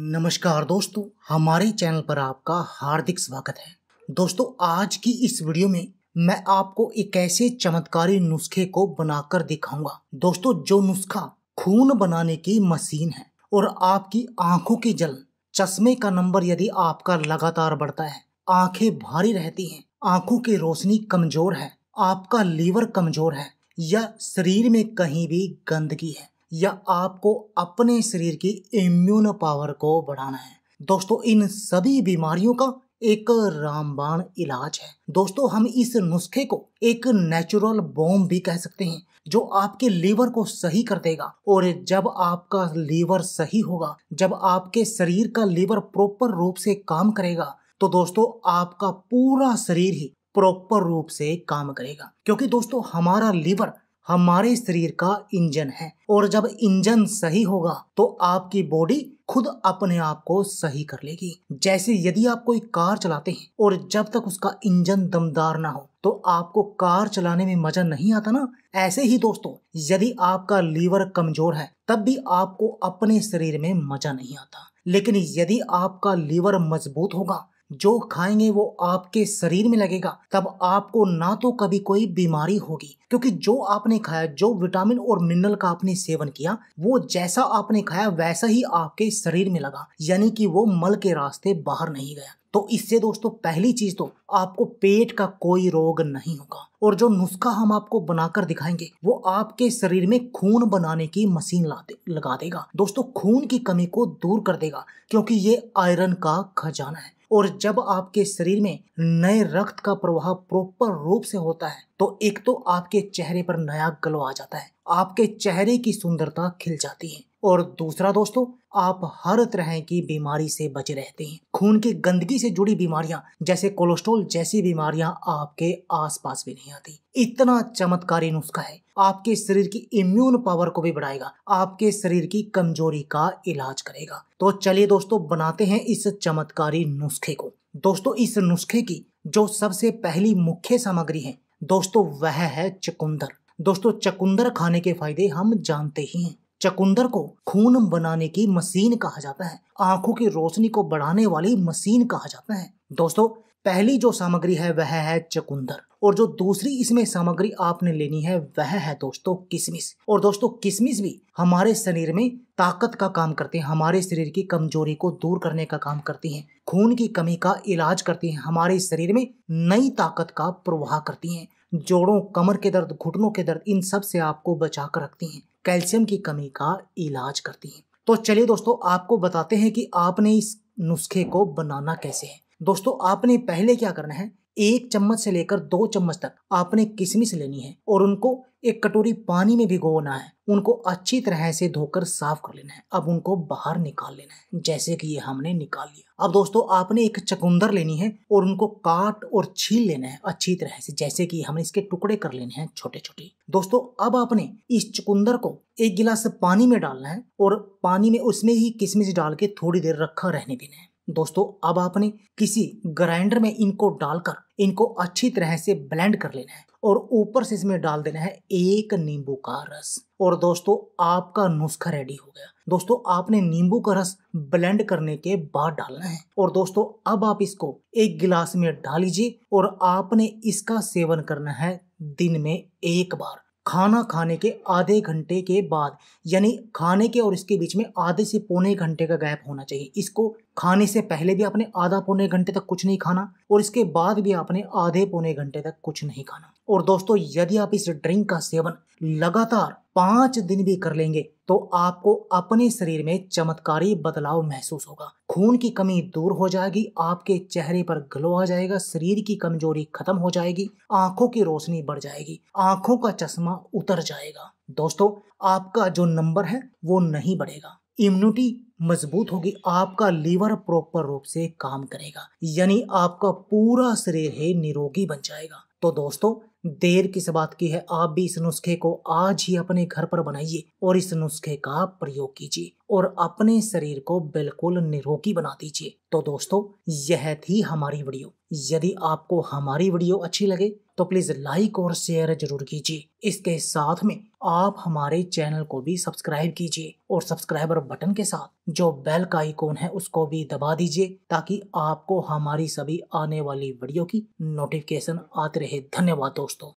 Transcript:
नमस्कार दोस्तों हमारे चैनल पर आपका हार्दिक स्वागत है दोस्तों आज की इस वीडियो में मैं आपको एक ऐसे चमत्कारी नुस्खे को बनाकर दिखाऊंगा दोस्तों जो नुस्खा खून बनाने की मशीन है और आपकी आंखों की जल चश्मे का नंबर यदि आपका लगातार बढ़ता है आंखें भारी रहती हैं आंखों की रोशनी कमजोर है आपका लीवर कमजोर है या शरीर में कहीं भी गंदगी है या आपको अपने शरीर की इम्यून पावर को बढ़ाना है दोस्तों इन सभी बीमारियों का एक रामबाण इलाज है दोस्तों हम इस नुस्खे को एक नेचुरल बॉम्ब भी कह सकते हैं जो आपके लीवर को सही कर देगा और जब आपका लीवर सही होगा जब आपके शरीर का लीवर प्रॉपर रूप से काम करेगा तो दोस्तों आपका पूरा शरीर ही प्रॉपर रूप से काम करेगा क्योंकि दोस्तों हमारा लीवर हमारे शरीर का इंजन है और जब इंजन सही होगा तो आपकी बॉडी खुद अपने आप को सही कर लेगी जैसे यदि आप कोई कार चलाते हैं और जब तक उसका इंजन दमदार ना हो तो आपको कार चलाने में मजा नहीं आता ना ऐसे ही दोस्तों यदि आपका लीवर कमजोर है तब भी आपको अपने शरीर में मजा नहीं आता लेकिन यदि आपका लीवर मजबूत होगा जो खाएंगे वो आपके शरीर में लगेगा तब आपको ना तो कभी कोई बीमारी होगी क्योंकि जो आपने खाया जो विटामिन और मिनरल का आपने सेवन किया वो जैसा आपने खाया वैसा ही आपके शरीर में लगा यानी कि वो मल के रास्ते बाहर नहीं गया तो इससे दोस्तों पहली चीज तो आपको पेट का कोई रोग नहीं होगा और जो नुस्खा हम आपको बनाकर दिखाएंगे वो आपके शरीर में खून बनाने की मशीन लगा देगा दोस्तों खून की कमी को दूर कर देगा क्योंकि ये आयरन का खजाना है और जब आपके शरीर में नए रक्त का प्रवाह प्रॉपर रूप से होता है तो एक तो आपके चेहरे पर नया ग्लो आ जाता है आपके चेहरे की सुंदरता खिल जाती है और दूसरा दोस्तों आप हर तरह की बीमारी से बचे रहते हैं खून की गंदगी से जुड़ी बीमारियां जैसे कोलेस्ट्रोल जैसी बीमारियां आपके आसपास भी नहीं आती इतना चमत्कारी नुस्खा है आपके शरीर की इम्यून पावर को भी बढ़ाएगा आपके शरीर की कमजोरी का इलाज करेगा तो चलिए दोस्तों बनाते हैं इस चमत्कारी नुस्खे को दोस्तों इस नुस्खे की जो सबसे पहली मुख्य सामग्री है दोस्तों वह है चकुंदर दोस्तों चकुंदर खाने के फायदे हम जानते ही हैं चकुंदर को खून बनाने की मशीन कहा जाता है आंखों की रोशनी को बढ़ाने वाली मशीन कहा जाता है दोस्तों पहली जो सामग्री है वह है चकुंदर और जो दूसरी इसमें सामग्री आपने लेनी है वह है दोस्तों किशमिश और दोस्तों किशमिश भी हमारे शरीर में ताकत का काम करते हैं हमारे शरीर की कमजोरी को दूर करने का काम करती हैं खून की कमी का इलाज करती हैं हमारे शरीर में नई ताकत का प्रवाह करती हैं जोड़ों कमर के दर्द घुटनों के दर्द इन सब से आपको बचा कर रखती हैं कैल्शियम की कमी का इलाज करती हैं तो चलिए दोस्तों आपको बताते हैं कि आपने इस नुस्खे को बनाना कैसे है दोस्तों आपने पहले क्या करना है एक चम्मच से लेकर दो चम्मच तक आपने किशमिश लेनी है और उनको एक कटोरी पानी में भिगोना है उनको अच्छी तरह से धोकर साफ कर लेना है अब उनको बाहर निकाल लेना है जैसे कि ये हमने निकाल लिया अब दोस्तों आपने एक चकुंदर लेनी है और उनको काट और छील लेना है अच्छी तरह से जैसे कि हमने इसके टुकड़े कर लेने हैं छोटे छोटे दोस्तों अब आपने इस चकुंदर को एक गिलास पानी में डालना है और पानी में उसमें ही किशमिश डाल के थोड़ी देर रखा रहने देना है दोस्तों अब आपने किसी ग्राइंडर में इनको डालकर इनको अच्छी तरह से ब्लेंड कर लेना है और ऊपर से इसमें डाल देना है एक नींबू का रस और दोस्तों आपका नुस्खा रेडी हो गया दोस्तों आपने नींबू का रस ब्लेंड करने के बाद डालना है और दोस्तों अब आप इसको एक गिलास में डाल लीजिए और आपने इसका सेवन करना है दिन में एक बार खाना खाने के आधे घंटे के बाद यानी खाने के और इसके बीच में आधे से पौने घंटे का गैप होना चाहिए इसको खाने से पहले भी आपने आधा पौने घंटे तक कुछ नहीं खाना और इसके बाद भी आपने आधे पौने घंटे तक कुछ नहीं खाना और दोस्तों यदि आप इस ड्रिंक का सेवन लगातार पांच दिन भी कर लेंगे तो आपको अपने शरीर में चमत्कारी बदलाव महसूस होगा खून की कमी दूर हो जाएगी आपके चेहरे पर ग्लो आ जाएगा शरीर की कमजोरी खत्म हो जाएगी आंखों की रोशनी बढ़ जाएगी आंखों का चश्मा उतर जाएगा दोस्तों आपका जो नंबर है वो नहीं बढ़ेगा इम्यूनिटी मजबूत होगी आपका लीवर प्रॉपर रूप से काम करेगा यानी आपका पूरा शरीर है निरोगी बन जाएगा तो दोस्तों देर किस बात की है आप भी इस नुस्खे को आज ही अपने घर पर बनाइए और इस नुस्खे का प्रयोग कीजिए और अपने शरीर को बिल्कुल निरोगी बना दीजिए तो दोस्तों यह थी हमारी वीडियो यदि आपको हमारी वीडियो अच्छी लगे तो प्लीज लाइक और शेयर जरूर कीजिए इसके साथ में आप हमारे चैनल को भी सब्सक्राइब कीजिए और सब्सक्राइबर बटन के साथ जो बेल का आइकॉन है उसको भी दबा दीजिए ताकि आपको हमारी सभी आने वाली वीडियो की नोटिफिकेशन आते रहे धन्यवाद दोस्तों нужду.